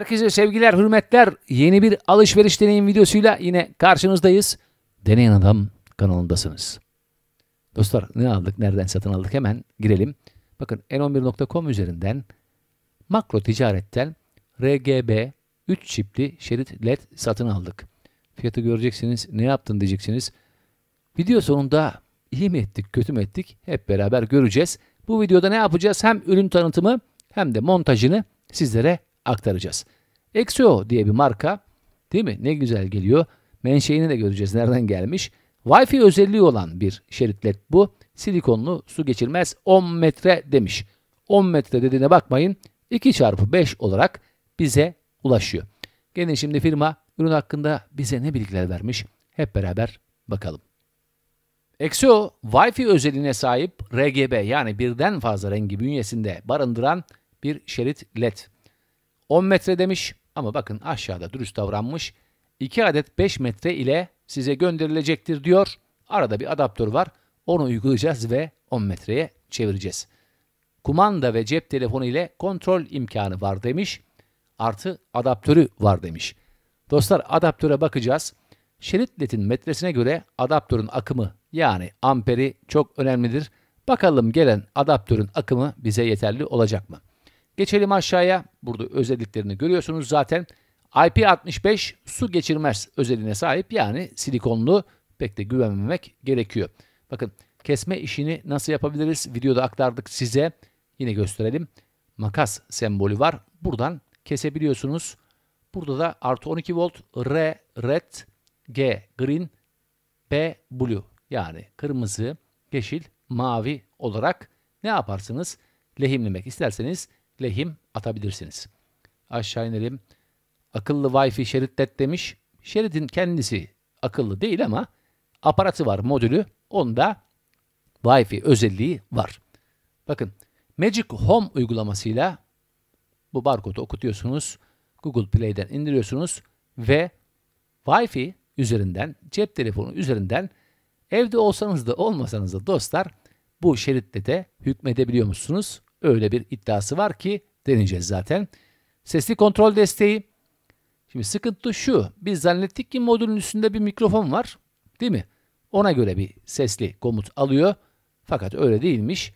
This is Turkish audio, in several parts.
Herkese sevgiler, hürmetler. Yeni bir alışveriş deneyim videosuyla yine karşınızdayız. Deneyen Adam kanalındasınız. Dostlar ne aldık, nereden satın aldık hemen girelim. Bakın n11.com üzerinden makro ticaretten RGB 3 çipli şerit led satın aldık. Fiyatı göreceksiniz, ne yaptın diyeceksiniz. Video sonunda iyi mi ettik, kötü mü ettik hep beraber göreceğiz. Bu videoda ne yapacağız? Hem ürün tanıtımı hem de montajını sizlere aktaracağız. Exio diye bir marka değil mi? Ne güzel geliyor. Menşeini de göreceğiz nereden gelmiş. Wi-Fi özelliği olan bir şerit LED bu. Silikonlu su geçirmez 10 metre demiş. 10 metre dediğine bakmayın. 2 çarpı 5 olarak bize ulaşıyor. Gelin şimdi firma ürün hakkında bize ne bilgiler vermiş hep beraber bakalım. Exio, Wi-Fi özelliğine sahip RGB yani birden fazla rengi bünyesinde barındıran bir şerit LED 10 metre demiş ama bakın aşağıda dürüst davranmış. 2 adet 5 metre ile size gönderilecektir diyor. Arada bir adaptör var. Onu uygulayacağız ve 10 metreye çevireceğiz. Kumanda ve cep telefonu ile kontrol imkanı var demiş. Artı adaptörü var demiş. Dostlar adaptöre bakacağız. Şeritletin metresine göre adaptörün akımı yani amperi çok önemlidir. Bakalım gelen adaptörün akımı bize yeterli olacak mı? Geçelim aşağıya. Burada özelliklerini görüyorsunuz zaten. IP65 su geçirmez özelliğine sahip yani silikonlu pek de güvenmemek gerekiyor. Bakın kesme işini nasıl yapabiliriz? Videoda aktardık size. Yine gösterelim. Makas sembolü var. Buradan kesebiliyorsunuz. Burada da artı 12 volt R red G green B blue yani kırmızı, yeşil, mavi olarak ne yaparsınız? Lehimlemek isterseniz lehim atabilirsiniz. Aşağı inelim. Akıllı Wi-Fi şeritlet demiş. Şeridin kendisi akıllı değil ama aparatı var, modülü. Onda Wi-Fi özelliği var. Bakın Magic Home uygulamasıyla bu barkodu okutuyorsunuz. Google Play'den indiriyorsunuz ve Wi-Fi üzerinden, cep telefonu üzerinden evde olsanız da olmasanız da dostlar bu şeritlete hükmedebiliyormuşsunuz öyle bir iddiası var ki deneyeceğiz zaten. Sesli kontrol desteği. Şimdi sıkıntı şu. Biz zannettik ki modülün üstünde bir mikrofon var. Değil mi? Ona göre bir sesli komut alıyor. Fakat öyle değilmiş.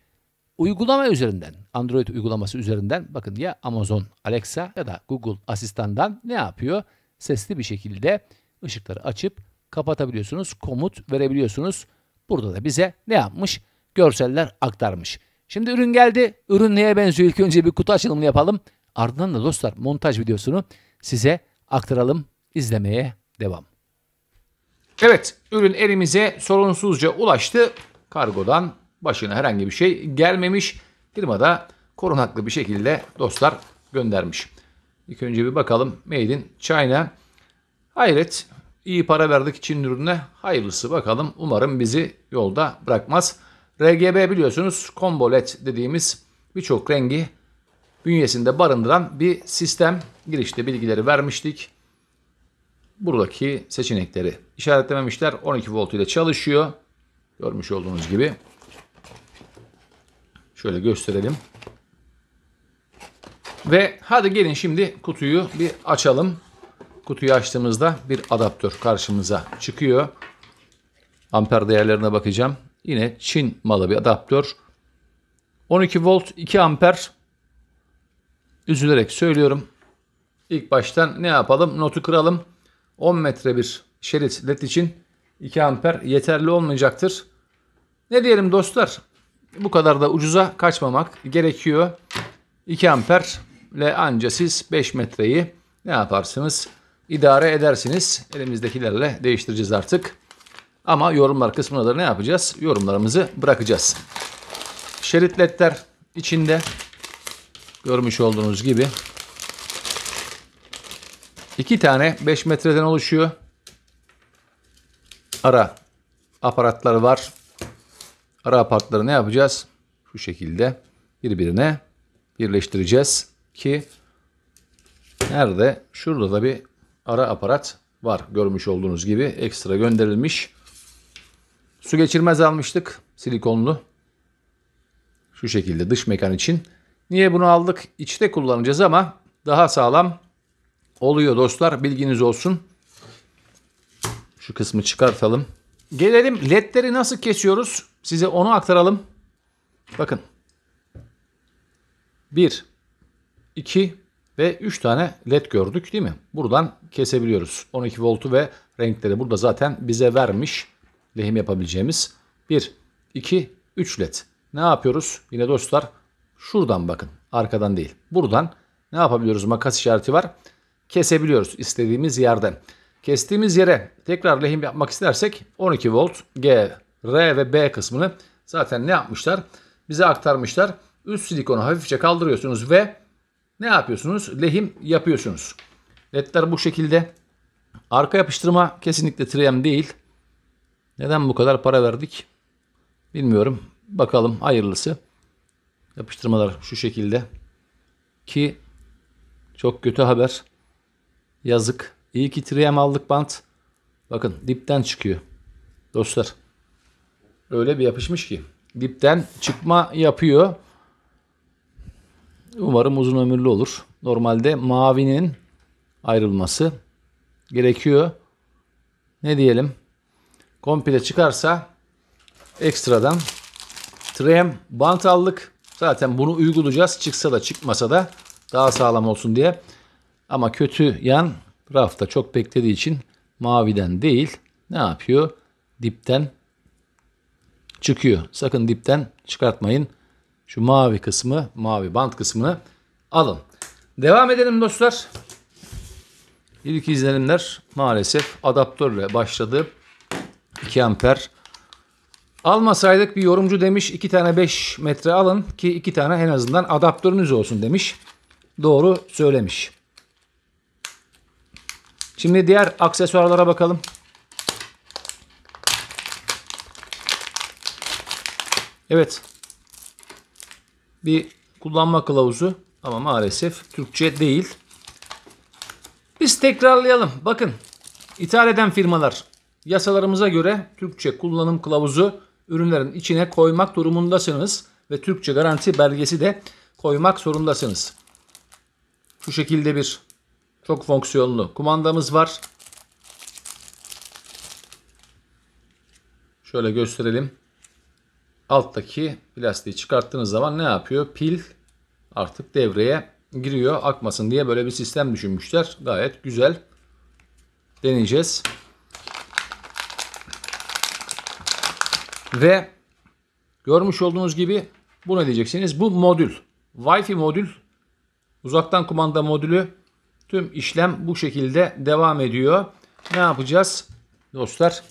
Uygulama üzerinden, Android uygulaması üzerinden bakın ya Amazon Alexa ya da Google Asistan'dan ne yapıyor? Sesli bir şekilde ışıkları açıp kapatabiliyorsunuz, komut verebiliyorsunuz. Burada da bize ne yapmış? Görseller aktarmış. Şimdi ürün geldi. Ürün neye benziyor? İlk önce bir kutu açılımını yapalım. Ardından da dostlar montaj videosunu size aktaralım. İzlemeye devam. Evet, ürün elimize sorunsuzca ulaştı. Kargodan başına herhangi bir şey gelmemiş. Firma da korunaklı bir şekilde dostlar göndermiş. İlk önce bir bakalım Made in China. Hayret iyi para verdik Çin ürününe. Hayırlısı bakalım umarım bizi yolda bırakmaz. RGB biliyorsunuz combo led dediğimiz birçok rengi bünyesinde barındıran bir sistem. Girişte bilgileri vermiştik. Buradaki seçenekleri işaretlememişler. 12 volt ile çalışıyor. Görmüş olduğunuz gibi. Şöyle gösterelim. Ve hadi gelin şimdi kutuyu bir açalım. Kutuyu açtığımızda bir adaptör karşımıza çıkıyor. Amper değerlerine bakacağım. Yine Çin malı bir adaptör. 12 volt 2 amper. Üzülerek söylüyorum. İlk baştan ne yapalım? Notu kıralım. 10 metre bir şerit led için 2 amper yeterli olmayacaktır. Ne diyelim dostlar? Bu kadar da ucuza kaçmamak gerekiyor. 2 amper ile anca siz 5 metreyi ne yaparsınız? İdare edersiniz. Elimizdekilerle değiştireceğiz artık. Ama yorumlar kısmına da ne yapacağız? Yorumlarımızı bırakacağız. Şeritletler içinde görmüş olduğunuz gibi iki tane 5 metreden oluşuyor. Ara aparatları var. Ara aparatları ne yapacağız? Şu şekilde birbirine birleştireceğiz ki nerede? Şurada da bir ara aparat var. Görmüş olduğunuz gibi ekstra gönderilmiş. Su geçirmez almıştık silikonlu. Şu şekilde dış mekan için. Niye bunu aldık? İçte kullanacağız ama daha sağlam oluyor dostlar. Bilginiz olsun. Şu kısmı çıkartalım. Gelelim ledleri nasıl kesiyoruz? Size onu aktaralım. Bakın. 1, 2 ve 3 tane led gördük değil mi? Buradan kesebiliyoruz. 12 voltu ve renkleri burada zaten bize vermiş lehim yapabileceğimiz 1, 2, 3 led. Ne yapıyoruz? Yine dostlar şuradan bakın. Arkadan değil. Buradan ne yapabiliyoruz? Makas işareti var. Kesebiliyoruz istediğimiz yerden. Kestiğimiz yere tekrar lehim yapmak istersek 12 volt G, R ve B kısmını zaten ne yapmışlar? Bize aktarmışlar. Üst silikonu hafifçe kaldırıyorsunuz ve ne yapıyorsunuz? Lehim yapıyorsunuz. Ledler bu şekilde. Arka yapıştırma kesinlikle 3 değil. Neden bu kadar para verdik? Bilmiyorum. Bakalım hayırlısı. Yapıştırmalar şu şekilde. Ki çok kötü haber. Yazık. İyi ki 3 aldık bant. Bakın dipten çıkıyor. Dostlar. Öyle bir yapışmış ki. Dipten çıkma yapıyor. Umarım uzun ömürlü olur. Normalde mavinin ayrılması gerekiyor. Ne diyelim? komple çıkarsa ekstradan trem bant aldık. Zaten bunu uygulayacağız. Çıksa da çıkmasa da daha sağlam olsun diye. Ama kötü yan rafta çok beklediği için maviden değil ne yapıyor? Dipten çıkıyor. Sakın dipten çıkartmayın. Şu mavi kısmı, mavi bant kısmını alın. Devam edelim dostlar. İlk izlenimler maalesef adaptörle başladı. 2 amper. Almasaydık bir yorumcu demiş 2 tane 5 metre alın ki 2 tane en azından adaptörünüz olsun demiş. Doğru söylemiş. Şimdi diğer aksesuarlara bakalım. Evet. Bir kullanma kılavuzu ama maalesef Türkçe değil. Biz tekrarlayalım. Bakın ithal eden firmalar Yasalarımıza göre Türkçe kullanım kılavuzu ürünlerin içine koymak durumundasınız ve Türkçe garanti belgesi de koymak zorundasınız. Şu şekilde bir çok fonksiyonlu kumandamız var. Şöyle gösterelim. Alttaki plastiği çıkarttığınız zaman ne yapıyor? Pil artık devreye giriyor. Akmasın diye böyle bir sistem düşünmüşler. Gayet güzel. Deneyeceğiz. Ve görmüş olduğunuz gibi bu ne diyeceksiniz? Bu modül. Wi-Fi modül, uzaktan kumanda modülü tüm işlem bu şekilde devam ediyor. Ne yapacağız? Dostlar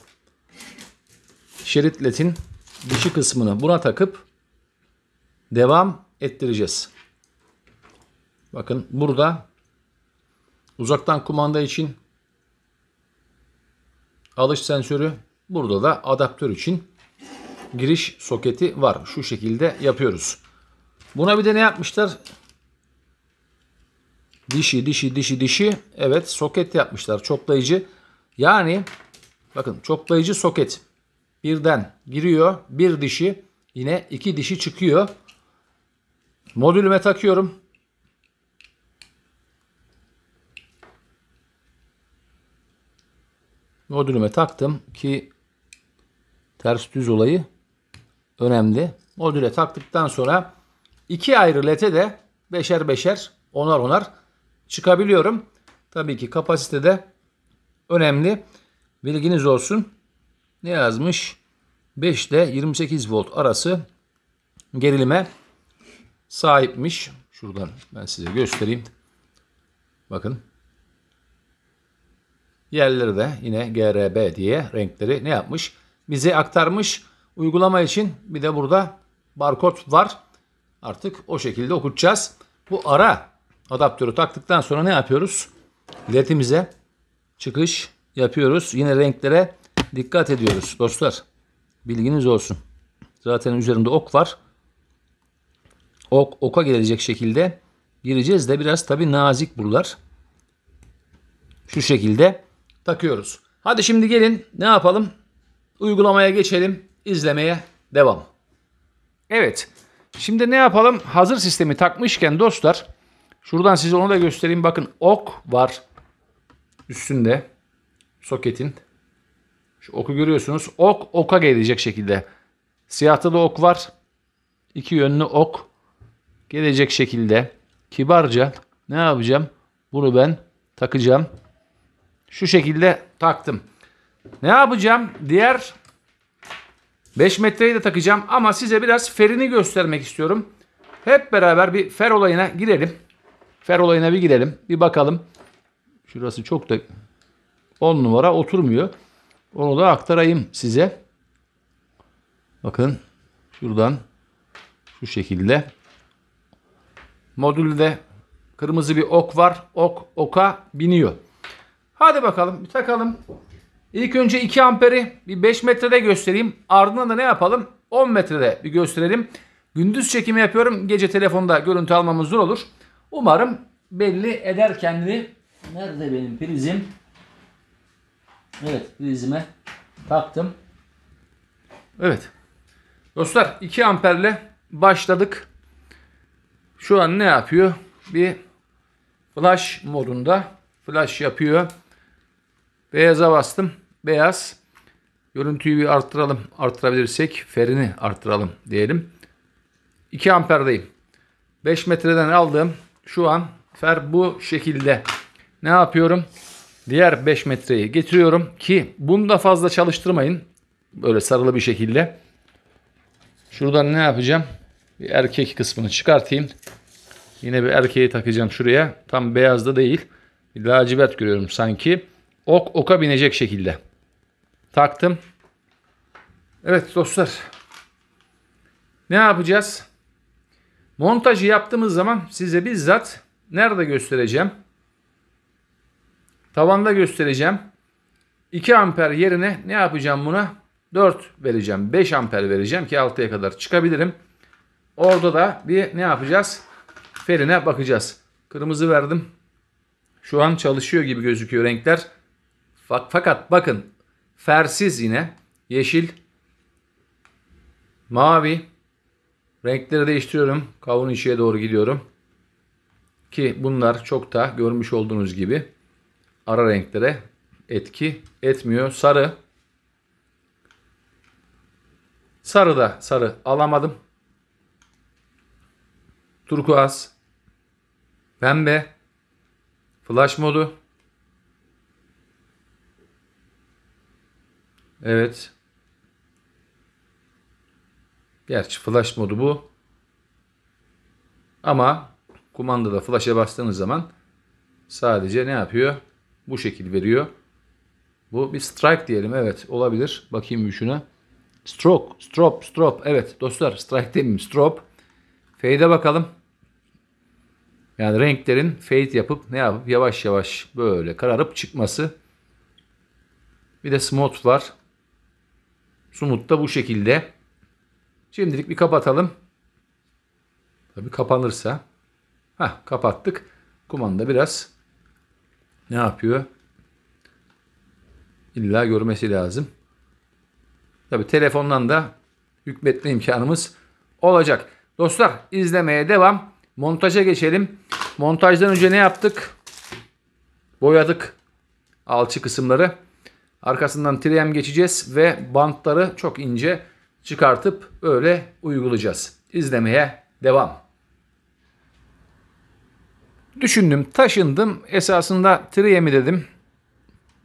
şeritletin dişi kısmını buna takıp devam ettireceğiz. Bakın burada uzaktan kumanda için alış sensörü burada da adaptör için giriş soketi var. Şu şekilde yapıyoruz. Buna bir de ne yapmışlar? Dişi, dişi, dişi, dişi. Evet soket yapmışlar. Çoklayıcı. Yani bakın çoklayıcı soket. Birden giriyor. Bir dişi. Yine iki dişi çıkıyor. Modülüme takıyorum. Modülüme taktım ki ters düz olayı önemli. Modüle taktıktan sonra iki ayrı lete de beşer beşer onar onar çıkabiliyorum. Tabii ki kapasite de önemli. Bilginiz olsun. Ne yazmış? 5 ile 28 volt arası gerilime sahipmiş. Şuradan ben size göstereyim. Bakın. Yerleri de yine GRB diye renkleri ne yapmış? Bize aktarmış. Uygulama için bir de burada barkod var. Artık o şekilde okutacağız. Bu ara adaptörü taktıktan sonra ne yapıyoruz? LED'imize çıkış yapıyoruz. Yine renklere dikkat ediyoruz dostlar. Bilginiz olsun. Zaten üzerinde ok var. Ok oka gelecek şekilde gireceğiz de biraz tabi nazik buralar. Şu şekilde takıyoruz. Hadi şimdi gelin ne yapalım? Uygulamaya geçelim izlemeye devam. Evet. Şimdi ne yapalım? Hazır sistemi takmışken dostlar şuradan size onu da göstereyim. Bakın ok var üstünde soketin. Şu oku görüyorsunuz. Ok oka gelecek şekilde. Siyahta da ok var. İki yönlü ok gelecek şekilde kibarca ne yapacağım? Bunu ben takacağım. Şu şekilde taktım. Ne yapacağım? Diğer 5 metreyi de takacağım ama size biraz ferini göstermek istiyorum. Hep beraber bir fer olayına girelim. Fer olayına bir girelim. Bir bakalım. Şurası çok da 10 numara oturmuyor. Onu da aktarayım size. Bakın şuradan şu şekilde. Modülde kırmızı bir ok var. Ok oka biniyor. Hadi bakalım bir takalım. İlk önce 2 amperi bir 5 metrede göstereyim. Ardından da ne yapalım? 10 metrede bir gösterelim. Gündüz çekimi yapıyorum. Gece telefonda görüntü almamız zor olur. Umarım belli eder kendini. Nerede benim prizim? Evet prizime taktım. Evet. Dostlar 2 amperle başladık. Şu an ne yapıyor? Bir flash modunda flash yapıyor. Beyaza bastım. Beyaz. Görüntüyü bir arttıralım. Arttırabilirsek ferini arttıralım diyelim. 2 amperdeyim. 5 metreden aldım. Şu an fer bu şekilde. Ne yapıyorum? Diğer 5 metreyi getiriyorum ki bunu da fazla çalıştırmayın. Böyle sarılı bir şekilde. Şuradan ne yapacağım? Bir erkek kısmını çıkartayım. Yine bir erkeği takacağım şuraya. Tam beyaz da değil. Bir lacivert görüyorum sanki. Ok oka binecek şekilde taktım. Evet dostlar. Ne yapacağız? Montajı yaptığımız zaman size bizzat nerede göstereceğim? Tavanda göstereceğim. 2 amper yerine ne yapacağım buna? 4 vereceğim. 5 amper vereceğim ki 6'ya kadar çıkabilirim. Orada da bir ne yapacağız? Ferine bakacağız. Kırmızı verdim. Şu an çalışıyor gibi gözüküyor renkler. Fakat bakın Fersiz yine. Yeşil. Mavi. Renkleri değiştiriyorum. Kavun içiye doğru gidiyorum. Ki bunlar çok da görmüş olduğunuz gibi ara renklere etki etmiyor. Sarı. Sarı da sarı alamadım. Turkuaz. Pembe. Flash modu. Evet. Gerçi flash modu bu. Ama kumandada flash'a bastığınız zaman sadece ne yapıyor? Bu şekil veriyor. Bu bir strike diyelim. Evet olabilir. Bakayım bir şuna. Stroke, strop, strop. Evet dostlar strike demeyeyim. Strop. Fade'e bakalım. Yani renklerin fade yapıp ne yapıp yavaş yavaş böyle kararıp çıkması. Bir de smooth var. Sumut da bu şekilde. Şimdilik bir kapatalım. Tabi kapanırsa. Hah kapattık. Kumanda biraz ne yapıyor? İlla görmesi lazım. Tabi telefondan da hükmetme imkanımız olacak. Dostlar izlemeye devam. Montaja geçelim. Montajdan önce ne yaptık? Boyadık alçı kısımları. Arkasından triyem geçeceğiz ve bantları çok ince çıkartıp öyle uygulayacağız. İzlemeye devam. Düşündüm, taşındım. Esasında triyemi dedim.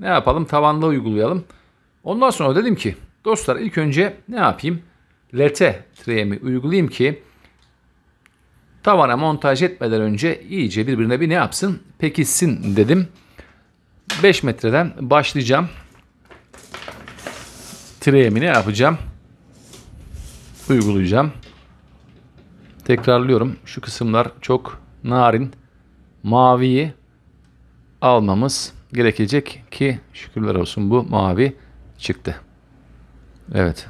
Ne yapalım? Tavanla uygulayalım. Ondan sonra dedim ki dostlar ilk önce ne yapayım? Lete triyemi uygulayayım ki tavana montaj etmeden önce iyice birbirine bir ne yapsın? Pekişsin dedim. 5 metreden başlayacağım kremini yapacağım. Uygulayacağım. Tekrarlıyorum. Şu kısımlar çok narin. Maviyi almamız gerekecek ki şükürler olsun bu mavi çıktı. Evet.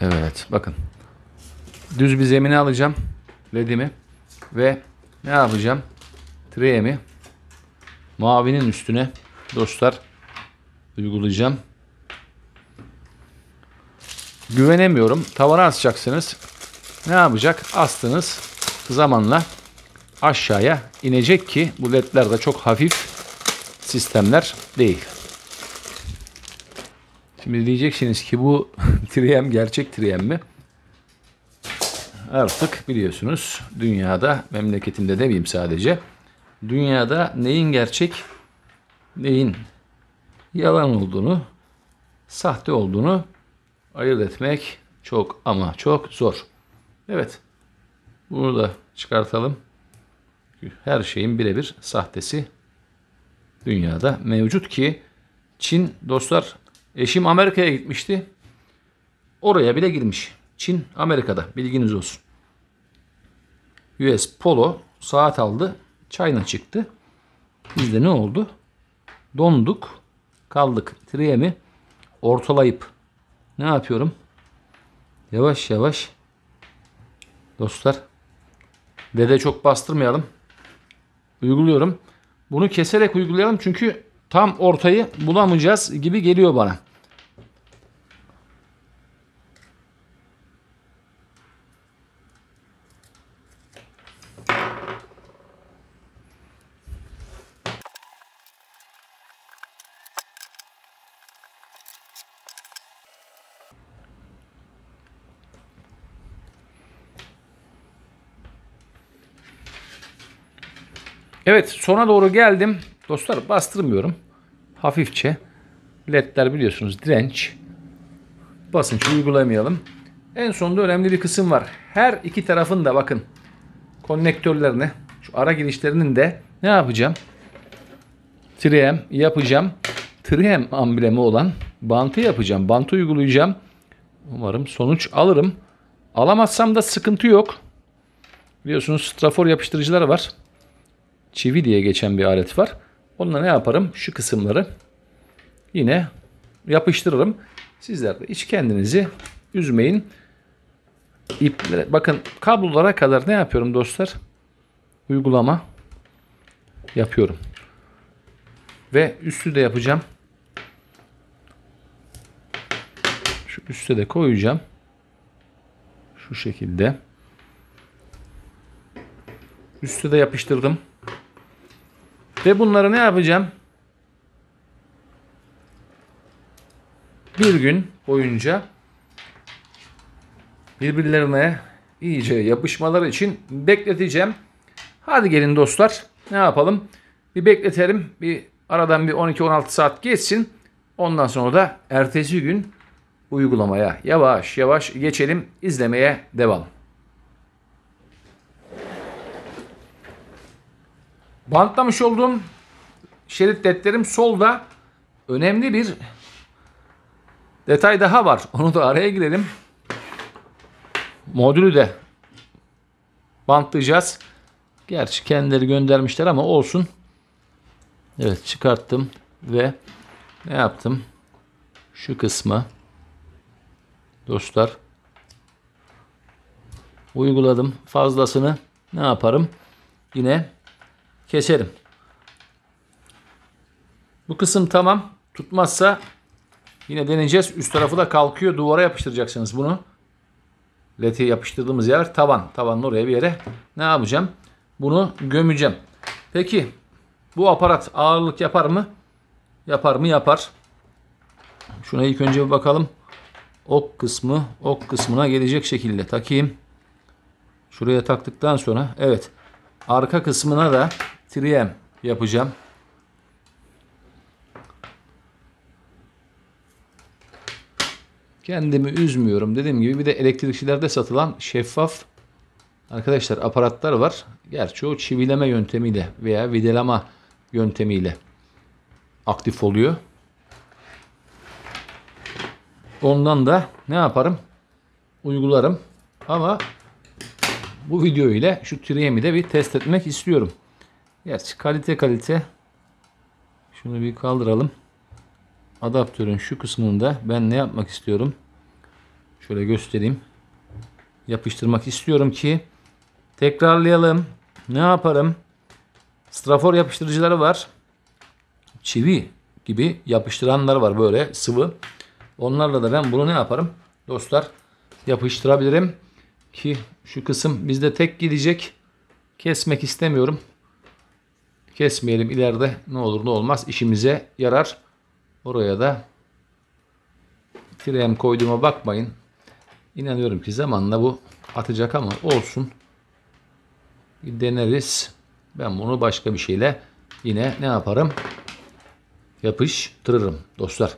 Evet bakın. Düz bir zemini alacağım. Ledimi. Ve ne yapacağım? Treyemi mavinin üstüne dostlar uygulayacağım güvenemiyorum. Tavana asacaksınız. Ne yapacak? Astınız. Zamanla aşağıya inecek ki bu ledler de çok hafif sistemler değil. Şimdi diyeceksiniz ki bu 3 gerçek 3 mi? Artık biliyorsunuz dünyada memleketimde demeyeyim sadece. Dünyada neyin gerçek neyin yalan olduğunu, sahte olduğunu ayırt etmek çok ama çok zor. Evet. Bunu da çıkartalım. Her şeyin birebir sahtesi dünyada mevcut ki Çin dostlar eşim Amerika'ya gitmişti. Oraya bile girmiş. Çin Amerika'da bilginiz olsun. US Polo saat aldı. China çıktı. Bizde ne oldu? Donduk. Kaldık. Triemi ortalayıp ne yapıyorum? Yavaş yavaş dostlar dede çok bastırmayalım. Uyguluyorum. Bunu keserek uygulayalım çünkü tam ortayı bulamayacağız gibi geliyor bana. Evet sona doğru geldim. Dostlar bastırmıyorum. Hafifçe. Ledler biliyorsunuz direnç. Basınç uygulamayalım. En sonunda önemli bir kısım var. Her iki tarafın da bakın konnektörlerine şu ara girişlerinin de ne yapacağım? Triem yapacağım. Triem amblemi olan bantı yapacağım. Bantı uygulayacağım. Umarım sonuç alırım. Alamazsam da sıkıntı yok. Biliyorsunuz strafor yapıştırıcılar var çivi diye geçen bir alet var. Onunla ne yaparım? Şu kısımları yine yapıştırırım. Sizler de hiç kendinizi üzmeyin. İplere, bakın kablolara kadar ne yapıyorum dostlar? Uygulama yapıyorum. Ve üstü de yapacağım. Şu üste de koyacağım. Şu şekilde. Üstü de yapıştırdım. Ve bunları ne yapacağım? Bir gün boyunca birbirlerine iyice yapışmaları için bekleteceğim. Hadi gelin dostlar ne yapalım? Bir bekletelim. Bir aradan bir 12-16 saat geçsin. Ondan sonra da ertesi gün uygulamaya yavaş yavaş geçelim izlemeye devam. Bantlamış olduğum şerit detlerim solda önemli bir detay daha var. Onu da araya girelim. Modülü de bantlayacağız. Gerçi kendileri göndermişler ama olsun. Evet çıkarttım ve ne yaptım? Şu kısmı dostlar uyguladım. Fazlasını ne yaparım? Yine keserim. Bu kısım tamam. Tutmazsa yine deneyeceğiz. Üst tarafı da kalkıyor. Duvara yapıştıracaksınız bunu. Leti yapıştırdığımız yer tavan. Tavanın oraya bir yere ne yapacağım? Bunu gömeceğim. Peki bu aparat ağırlık yapar mı? Yapar mı? Yapar. Şuna ilk önce bir bakalım. Ok kısmı ok kısmına gelecek şekilde takayım. Şuraya taktıktan sonra evet arka kısmına da 3M yapacağım. Kendimi üzmüyorum. Dediğim gibi bir de elektrikçilerde satılan şeffaf arkadaşlar aparatlar var. Gerçi o çivileme yöntemiyle veya videlama yöntemiyle aktif oluyor. Ondan da ne yaparım? Uygularım. Ama bu video ile şu triyemi de bir test etmek istiyorum. Gerçi kalite kalite. Şunu bir kaldıralım. Adaptörün şu kısmında ben ne yapmak istiyorum? Şöyle göstereyim. Yapıştırmak istiyorum ki tekrarlayalım. Ne yaparım? Strafor yapıştırıcıları var. Çivi gibi yapıştıranlar var böyle sıvı. Onlarla da ben bunu ne yaparım? Dostlar yapıştırabilirim ki şu kısım bizde tek gidecek. Kesmek istemiyorum kesmeyelim ileride ne olur ne olmaz işimize yarar. Oraya da trem koyduğuma bakmayın. inanıyorum ki zamanla bu atacak ama olsun. Bir deneriz. Ben bunu başka bir şeyle yine ne yaparım? Yapıştırırım dostlar.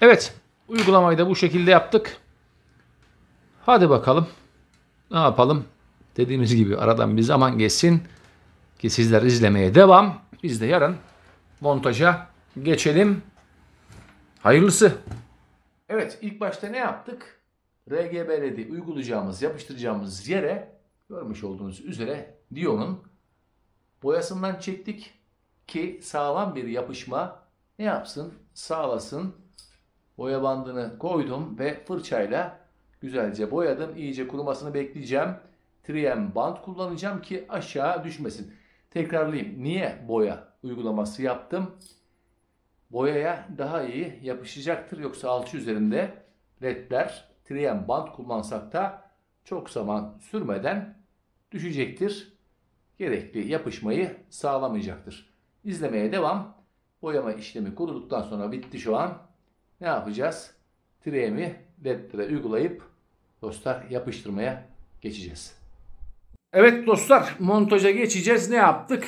Evet uygulamayı da bu şekilde yaptık. Hadi bakalım ne yapalım? Dediğimiz gibi aradan bir zaman geçsin ki sizler izlemeye devam. Biz de yarın montaja geçelim. Hayırlısı. Evet ilk başta ne yaptık? RGB'de uygulayacağımız, yapıştıracağımız yere görmüş olduğunuz üzere Dion'un boyasından çektik ki sağlam bir yapışma ne yapsın? Sağlasın. Boya bandını koydum ve fırçayla güzelce boyadım. İyice kurumasını bekleyeceğim. Trien band kullanacağım ki aşağı düşmesin. Tekrarlayayım. Niye boya uygulaması yaptım? Boyaya daha iyi yapışacaktır. Yoksa alçı üzerinde ledler, triyen bant kullansak da çok zaman sürmeden düşecektir. Gerekli yapışmayı sağlamayacaktır. İzlemeye devam. Boyama işlemi kuruduktan sonra bitti şu an. Ne yapacağız? Tremi ledlere uygulayıp dostlar yapıştırmaya geçeceğiz. Evet dostlar montaja geçeceğiz. Ne yaptık?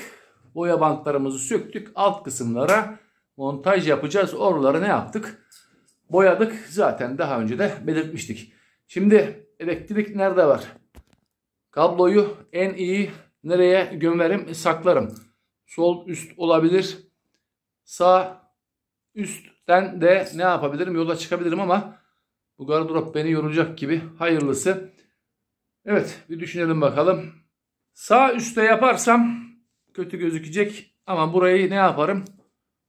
Boya bantlarımızı söktük. Alt kısımlara montaj yapacağız. Oraları ne yaptık? Boyadık. Zaten daha önce de belirtmiştik. Şimdi elektrik nerede var? Kabloyu en iyi nereye gömerim? Saklarım. Sol üst olabilir. Sağ üstten de ne yapabilirim? Yola çıkabilirim ama bu gardırop beni yoracak gibi. Hayırlısı. Evet bir düşünelim bakalım. Sağ üstte yaparsam kötü gözükecek ama burayı ne yaparım?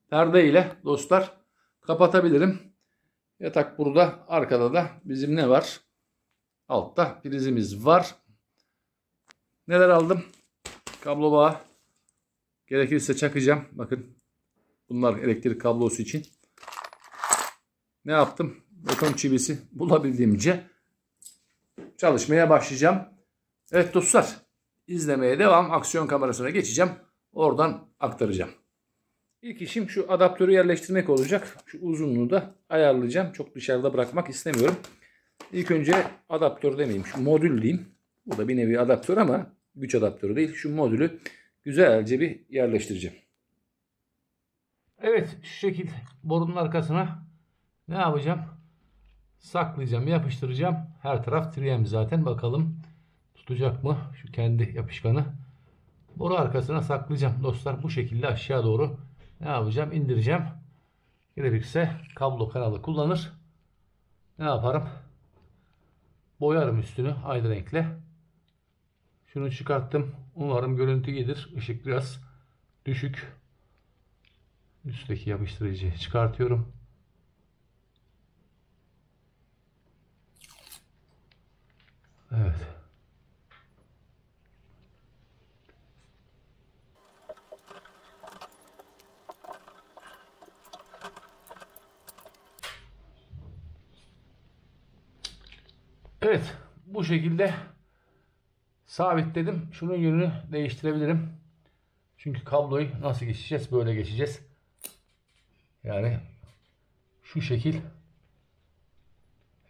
Perde ile dostlar kapatabilirim. Yatak burada arkada da bizim ne var? Altta prizimiz var. Neler aldım? Kablo bağı. Gerekirse çakacağım. Bakın bunlar elektrik kablosu için. Ne yaptım? Beton çivisi bulabildiğimce çalışmaya başlayacağım. Evet dostlar izlemeye devam. Aksiyon kamerasına geçeceğim. Oradan aktaracağım. İlk işim şu adaptörü yerleştirmek olacak. Şu uzunluğu da ayarlayacağım. Çok dışarıda bırakmak istemiyorum. İlk önce adaptör demeyeyim. Şu modül diyeyim. Bu da bir nevi adaptör ama güç adaptörü değil. Şu modülü güzelce bir yerleştireceğim. Evet şu şekilde borunun arkasına ne yapacağım? Saklayacağım, yapıştıracağım. Her taraf 3 zaten. Bakalım tutacak mı şu kendi yapışkanı. Boru arkasına saklayacağım dostlar. Bu şekilde aşağı doğru ne yapacağım? indireceğim. Gerekirse kablo kanalı kullanır. Ne yaparım? Boyarım üstünü aynı renkle. Şunu çıkarttım. Umarım görüntü iyidir. Işık biraz düşük. Üstteki yapıştırıcı çıkartıyorum. Evet bu şekilde sabitledim. Şunun yönünü değiştirebilirim. Çünkü kabloyu nasıl geçeceğiz? Böyle geçeceğiz. Yani şu şekil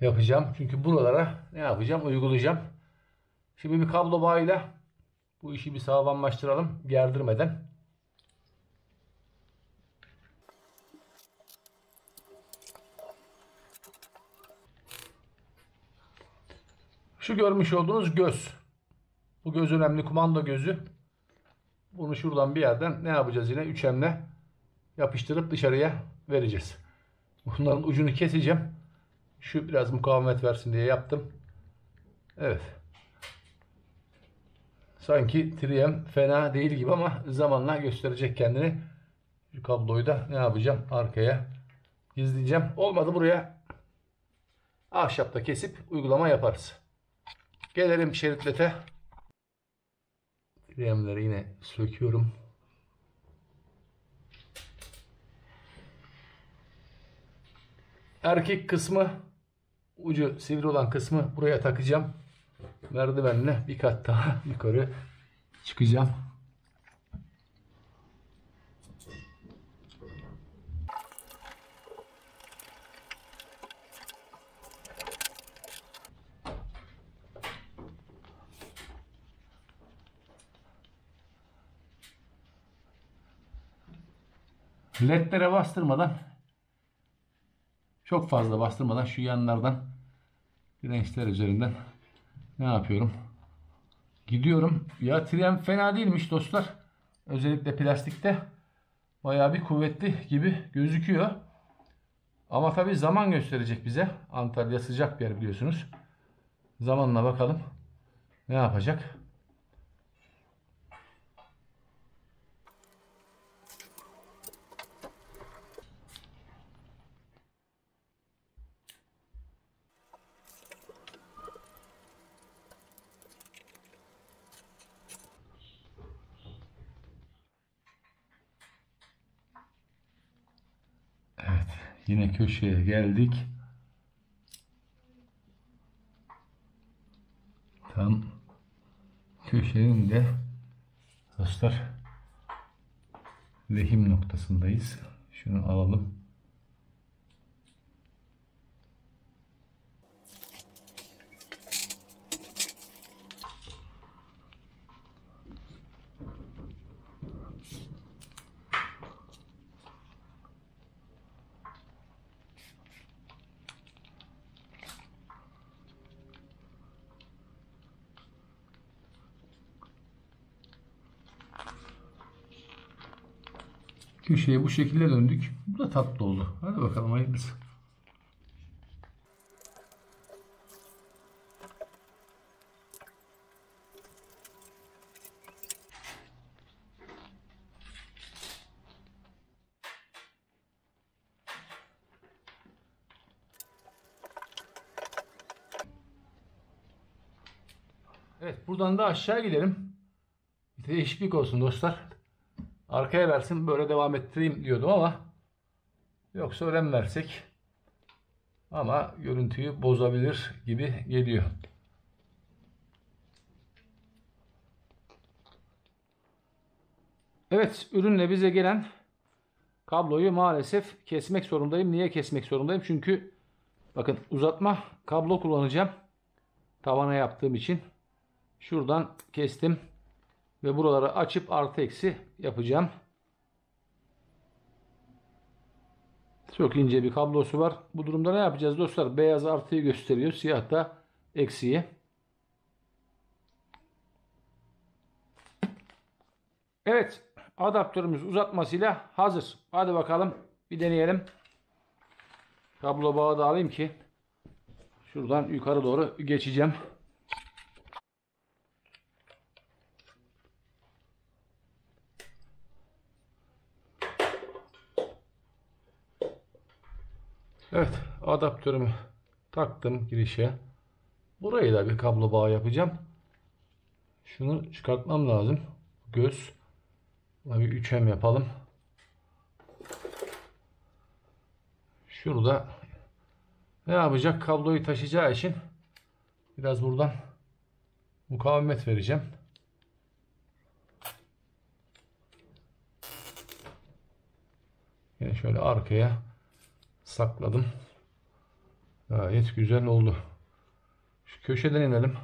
yapacağım. Çünkü buralara ne yapacağım? Uygulayacağım. Şimdi bir kablo bağıyla bu işi bir sağlamlaştıralım. Gerdirmeden. Şu görmüş olduğunuz göz. Bu göz önemli kumanda gözü. Bunu şuradan bir yerden ne yapacağız yine? Üçemle yapıştırıp dışarıya vereceğiz. Bunların ucunu keseceğim. Şu biraz mukavemet versin diye yaptım. Evet. Sanki triyem fena değil gibi ama zamanla gösterecek kendini. Şu kabloyu da ne yapacağım? Arkaya gizleyeceğim. Olmadı buraya ahşapta kesip uygulama yaparız. Gelelim şeritlete. kremleri yine söküyorum. Erkek kısmı ucu sivri olan kısmı buraya takacağım. Merdivenle bir kat daha yukarı çıkacağım. Led'lere bastırmadan çok fazla bastırmadan şu yanlardan dirençler üzerinden ne yapıyorum? Gidiyorum. Ya tren fena değilmiş dostlar. Özellikle plastikte baya bir kuvvetli gibi gözüküyor. Ama tabii zaman gösterecek bize. Antalya sıcak bir yer biliyorsunuz. Zamanla bakalım ne yapacak. Yine köşeye geldik. Tam köşenin de dostlar lehim noktasındayız. Şunu alalım. köşeye bu şekilde döndük. Bu da tatlı oldu. Hadi bakalım hayırlısı. Evet buradan da aşağı gidelim. Bir değişiklik olsun dostlar arkaya versin böyle devam ettireyim diyordum ama yoksa önem versek ama görüntüyü bozabilir gibi geliyor. Evet ürünle bize gelen kabloyu maalesef kesmek zorundayım. Niye kesmek zorundayım? Çünkü bakın uzatma kablo kullanacağım. Tavana yaptığım için. Şuradan kestim. Ve buraları açıp artı eksi yapacağım. Çok ince bir kablosu var. Bu durumda ne yapacağız dostlar? Beyaz artıyı gösteriyor. Siyah da eksiyi. Evet. Adaptörümüz uzatmasıyla hazır. Hadi bakalım. Bir deneyelim. Kablo bağı da alayım ki şuradan yukarı doğru geçeceğim. Evet adaptörümü taktım girişe. Burayı da bir kablo bağ yapacağım. Şunu çıkartmam lazım. Göz. Buna bir üçem m yapalım. Şurada ne yapacak? Kabloyu taşıyacağı için biraz buradan mukavemet vereceğim. Yine şöyle arkaya sakladım. Gayet güzel oldu. Şu köşeden inelim.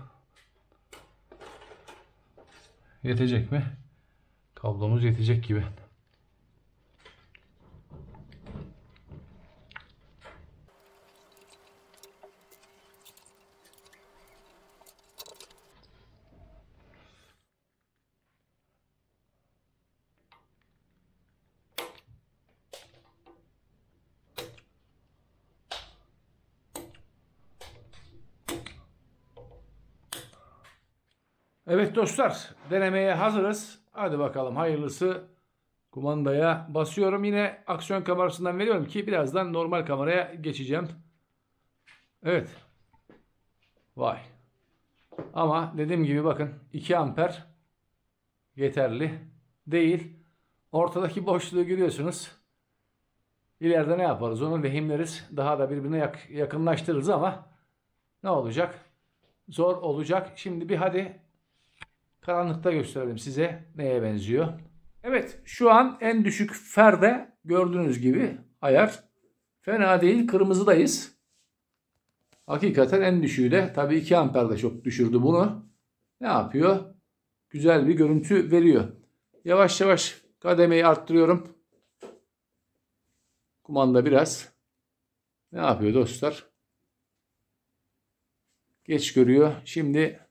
Yetecek mi? Kablomuz yetecek gibi. dostlar denemeye hazırız. Hadi bakalım hayırlısı. Kumandaya basıyorum. Yine aksiyon kamerasından veriyorum ki birazdan normal kameraya geçeceğim. Evet. Vay. Ama dediğim gibi bakın 2 amper yeterli değil. Ortadaki boşluğu görüyorsunuz. İleride ne yaparız? Onu vehimleriz. Daha da birbirine yak yakınlaştırırız ama ne olacak? Zor olacak. Şimdi bir hadi karanlıkta gösterelim size neye benziyor. Evet şu an en düşük ferde gördüğünüz gibi ayar fena değil kırmızıdayız. Hakikaten en düşüğü de tabii 2 amper de çok düşürdü bunu. Ne yapıyor? Güzel bir görüntü veriyor. Yavaş yavaş kademeyi arttırıyorum. Kumanda biraz. Ne yapıyor dostlar? Geç görüyor. Şimdi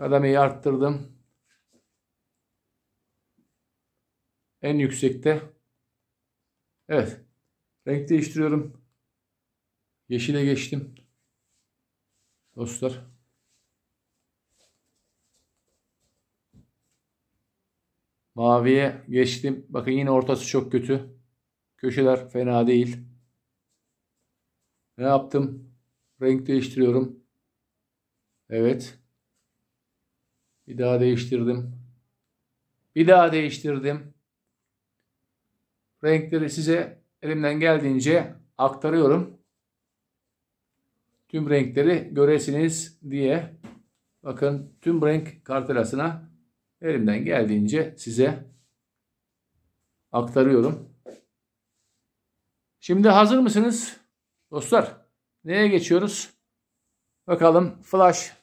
Kademeyi arttırdım. En yüksekte. Evet. Renk değiştiriyorum. Yeşile geçtim. Dostlar. Maviye geçtim. Bakın yine ortası çok kötü. Köşeler fena değil. Ne yaptım? Renk değiştiriyorum. Evet. Bir daha değiştirdim. Bir daha değiştirdim. Renkleri size elimden geldiğince aktarıyorum. Tüm renkleri göresiniz diye. Bakın tüm renk kartelasına elimden geldiğince size aktarıyorum. Şimdi hazır mısınız? Dostlar neye geçiyoruz? Bakalım Flash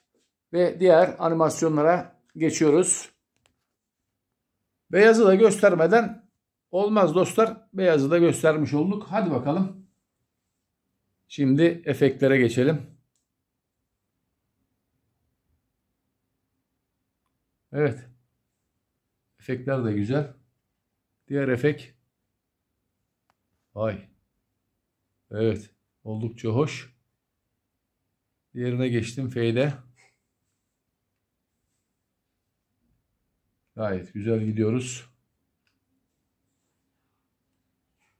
ve diğer animasyonlara geçiyoruz. Beyazı da göstermeden olmaz dostlar. Beyazı da göstermiş olduk. Hadi bakalım. Şimdi efektlere geçelim. Evet. Efektler de güzel. Diğer efekt. Vay. Evet. Oldukça hoş. Diğerine geçtim. F'de. Gayet güzel gidiyoruz.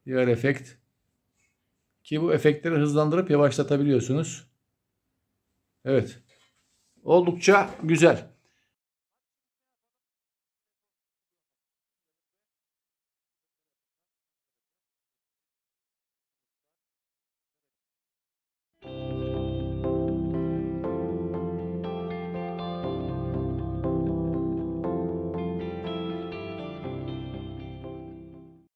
Diğer efekt. Ki bu efektleri hızlandırıp yavaşlatabiliyorsunuz. Evet. Oldukça güzel.